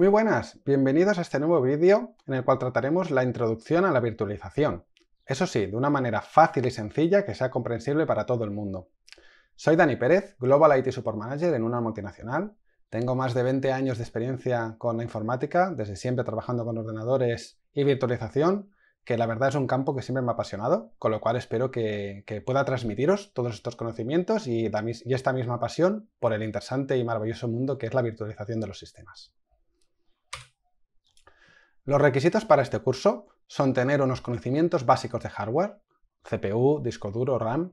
Muy buenas, bienvenidos a este nuevo vídeo en el cual trataremos la introducción a la virtualización. Eso sí, de una manera fácil y sencilla que sea comprensible para todo el mundo. Soy Dani Pérez, Global IT Support Manager en una multinacional. Tengo más de 20 años de experiencia con la informática, desde siempre trabajando con ordenadores y virtualización, que la verdad es un campo que siempre me ha apasionado, con lo cual espero que, pueda transmitiros todos estos conocimientos y esta misma pasión por el interesante y maravilloso mundo que es la virtualización de los sistemas. Los requisitos para este curso son tener unos conocimientos básicos de hardware, CPU, disco duro, RAM.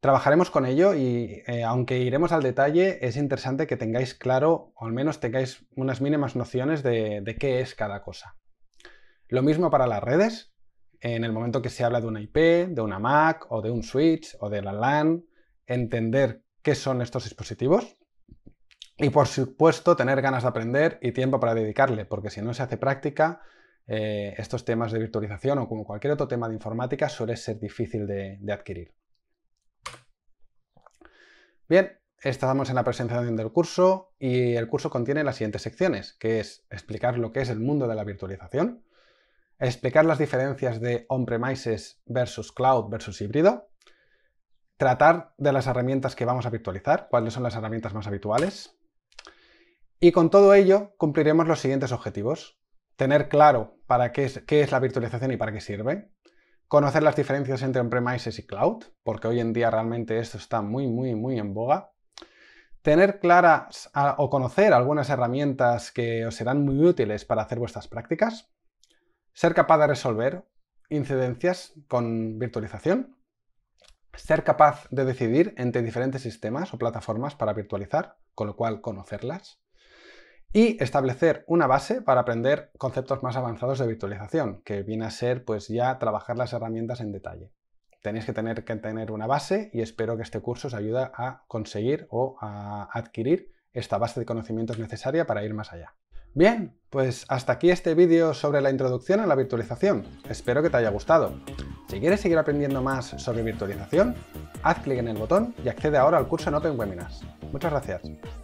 Trabajaremos con ello y eh, aunque iremos al detalle, es interesante que tengáis claro o al menos tengáis unas mínimas nociones de, de qué es cada cosa. Lo mismo para las redes. En el momento que se habla de una IP, de una Mac o de un switch o de la LAN, entender qué son estos dispositivos, y por supuesto, tener ganas de aprender y tiempo para dedicarle, porque si no se hace práctica, eh, estos temas de virtualización o como cualquier otro tema de informática suele ser difícil de, de adquirir. Bien, estamos en la presentación del curso y el curso contiene las siguientes secciones, que es explicar lo que es el mundo de la virtualización, explicar las diferencias de on-premises versus cloud versus híbrido, tratar de las herramientas que vamos a virtualizar, cuáles son las herramientas más habituales, y con todo ello cumpliremos los siguientes objetivos. Tener claro para qué es, qué es la virtualización y para qué sirve. Conocer las diferencias entre on-premises y cloud, porque hoy en día realmente esto está muy, muy, muy en boga tener claras o conocer algunas herramientas que os serán muy útiles para hacer vuestras prácticas, ser capaz de resolver incidencias con virtualización, ser capaz de decidir entre diferentes sistemas o plataformas para virtualizar, con lo cual conocerlas, y establecer una base para aprender conceptos más avanzados de virtualización, que viene a ser pues ya trabajar las herramientas en detalle. Tenéis que tener que tener una base y espero que este curso os ayude a conseguir o a adquirir esta base de conocimientos necesaria para ir más allá. Bien, pues hasta aquí este vídeo sobre la introducción a la virtualización. Espero que te haya gustado. Si quieres seguir aprendiendo más sobre virtualización, haz clic en el botón y accede ahora al curso en Open Webinars. Muchas gracias.